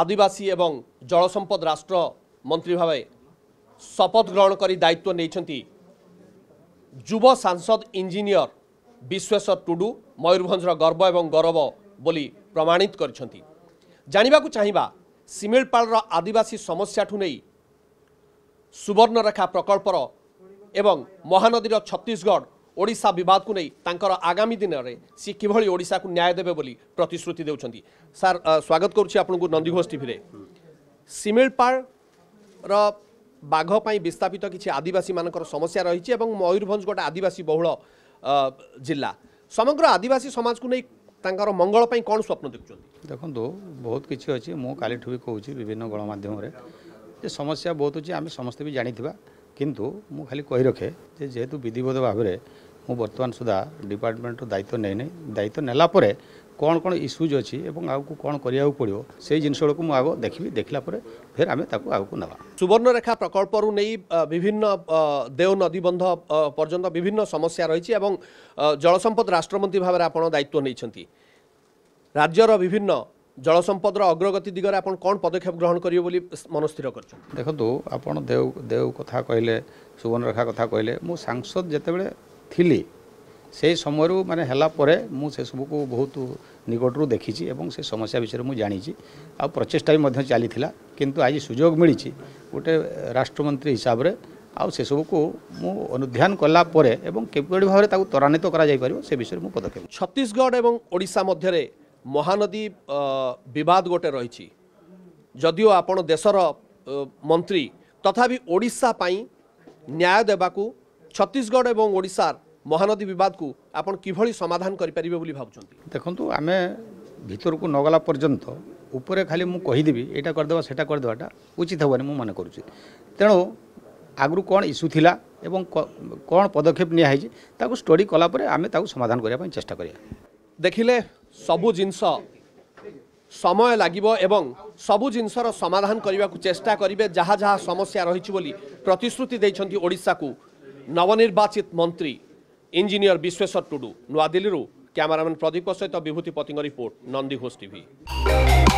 ଆଦିବାସୀ ଏବଂ ଜଳସମ୍ପଦ ରାଷ୍ଟ୍ର ମନ୍ତ୍ରୀ ଭାବେ ଶପଥ ଗ୍ରହଣ କରି ଦାୟିତ୍ୱ ନେଇଛନ୍ତି ଯୁବ ସାଂସଦ ଇଞ୍ଜିନିୟର ବିଶ୍ୱେଶ୍ୱର ଟୁଡ଼ୁ ମୟୂରଭଞ୍ଜର ଗର୍ବ ଏବଂ ଗୌରବ ବୋଲି ପ୍ରମାଣିତ କରିଛନ୍ତି ଜାଣିବାକୁ ଚାହିଁବା ଶିମିଳପାଳର ଆଦିବାସୀ ସମସ୍ୟାଠୁ ନେଇ ସୁବର୍ଣ୍ଣରେଖା ପ୍ରକଳ୍ପର ଏବଂ ମହାନଦୀର ଛତିଶଗଡ଼ ଓଡ଼ିଶା ବିବାଦକୁ ନେଇ ତାଙ୍କର ଆଗାମୀ ଦିନରେ ସିଏ କିଭଳି ଓଡ଼ିଶାକୁ ନ୍ୟାୟ ଦେବେ ବୋଲି ପ୍ରତିଶ୍ରୁତି ଦେଉଛନ୍ତି ସାର୍ ସ୍ୱାଗତ କରୁଛି ଆପଣଙ୍କୁ ନନ୍ଦିଘୋଷ ଟିଭିରେ ସିମିଳିପାଳର ବାଘ ପାଇଁ ବିସ୍ଥାପିତ କିଛି ଆଦିବାସୀମାନଙ୍କର ସମସ୍ୟା ରହିଛି ଏବଂ ମୟୂରଭଞ୍ଜ ଗୋଟେ ଆଦିବାସୀ ବହୁଳ ଜିଲ୍ଲା ସମଗ୍ର ଆଦିବାସୀ ସମାଜକୁ ନେଇ ତାଙ୍କର ମଙ୍ଗଳ ପାଇଁ କ'ଣ ସ୍ୱପ୍ନ ଦେଖୁଛନ୍ତି ଦେଖନ୍ତୁ ବହୁତ କିଛି ଅଛି ମୁଁ କାଲିଠୁ ବି କହୁଛି ବିଭିନ୍ନ ଗଣମାଧ୍ୟମରେ ଯେ ସମସ୍ୟା ବହୁତ ଅଛି ଆମେ ସମସ୍ତେ ବି ଜାଣିଥିବା କିନ୍ତୁ ମୁଁ ଖାଲି କହି ରଖେ ଯେ ଯେହେତୁ ବିଧିବଦ୍ଧ ଭାବରେ ମୁଁ ବର୍ତ୍ତମାନ ସୁଦ୍ଧା ଡିପାର୍ଟମେଣ୍ଟର ଦାୟିତ୍ୱ ନେଇନି ଦାୟିତ୍ୱ ନେଲା ପରେ କ'ଣ କ'ଣ ଇସ୍ୟୁଜ୍ ଅଛି ଏବଂ ଆଗକୁ କ'ଣ କରିବାକୁ ପଡ଼ିବ ସେଇ ଜିନିଷଗୁଡ଼ିକୁ ମୁଁ ଆଗ ଦେଖିବି ଦେଖିଲା ପରେ ଫେର୍ ଆମେ ତାକୁ ଆଗକୁ ନେବା ସୁବର୍ଣ୍ଣରେଖା ପ୍ରକଳ୍ପରୁ ନେଇ ବିଭିନ୍ନ ଦେଓ ନଦୀବନ୍ଧ ପର୍ଯ୍ୟନ୍ତ ବିଭିନ୍ନ ସମସ୍ୟା ରହିଛି ଏବଂ ଜଳସମ୍ପଦ ରାଷ୍ଟ୍ରମନ୍ତ୍ରୀ ଭାବରେ ଆପଣ ଦାୟିତ୍ୱ ନେଇଛନ୍ତି ରାଜ୍ୟର ବିଭିନ୍ନ জল ଜଳସମ୍ପଦର ଅଗ୍ରଗତି ଦିଗରେ ଆପଣ କ'ଣ ପଦକ୍ଷେପ ଗ୍ରହଣ କରିବେ ବୋଲି ମନସ୍ଥିର କରିଛନ୍ତି ଦେଖନ୍ତୁ ଆପଣ দেউ ଦେଉ କଥା କହିଲେ ସୁବର୍ଣ୍ଣରେଖା কথা କହିଲେ মু সাংসদ ଯେତେବେଳେ থিলি সেই সময় মানে হেলা পরে মু সে সেসবু বহুত নিকটরু দেখিছি এবং সে সমস্যা বিষয়ে মু জাঁচি আচেষ্টা বি চালি কিন্তু আজ সুযোগ মিছি গোটে রাষ্ট্রমন্ত্রী হিসাবে আসবুক মু অনুধ্যান কলা পরে এবং ভাবে তাকে ত্বরান্বিত করা যাই পার সে বিষয়ে মু পদক্ষেপ ছত্তিশগড় এবং ওড়শা মধ্যে মহানদী বিবাদ গোটে রয়েছে যদিও আপনার দেশর মন্ত্রী তথাপি ওড়শা পাই ন্যায় দেওয়া ছত্তিশগড় এবং ওড়শার মহানদী বিবাদকু আপন কিভাবে সমাধান করে পারে বলে ভাবছেন দেখুন আমি ভিতরক নগলা পর্যন্ত উপরে খালি মুদেবি কহিদেবি এটা করেদেবা সেটা করেদেবাটা উচিত হব না মনে করছি তেমন আগর কোণ ইস্যু লা এবং কোণ পদক্ষেপ নিয়ে হয়েছে তাকে স্টডি কলাপরে আমি তাকে সমাধান করার চেষ্টা করা ଦେଖିଲେ ସବୁ ଜିନିଷ ସମୟ ଲାଗିବ ଏବଂ ସବୁ ଜିନିଷର ସମାଧାନ କରିବାକୁ ଚେଷ୍ଟା କରିବେ ଯାହା ଯାହା ସମସ୍ୟା ରହିଛି ବୋଲି ପ୍ରତିଶ୍ରୁତି ଦେଇଛନ୍ତି ଓଡ଼ିଶାକୁ ନବନିର୍ବାଚିତ ମନ୍ତ୍ରୀ ଇଞ୍ଜିନିୟର ବିଶ୍ୱେଶ୍ୱର ଟୁଡୁ ନୂଆଦିଲ୍ଲୀରୁ କ୍ୟାମେରାମ୍ୟାନ୍ ପ୍ରଦୀପଙ୍କ ସହିତ ବିଭୂତି ପତିଙ୍କ ରିପୋର୍ଟ ନନ୍ଦୀ ଘୋଷ ଟିଭି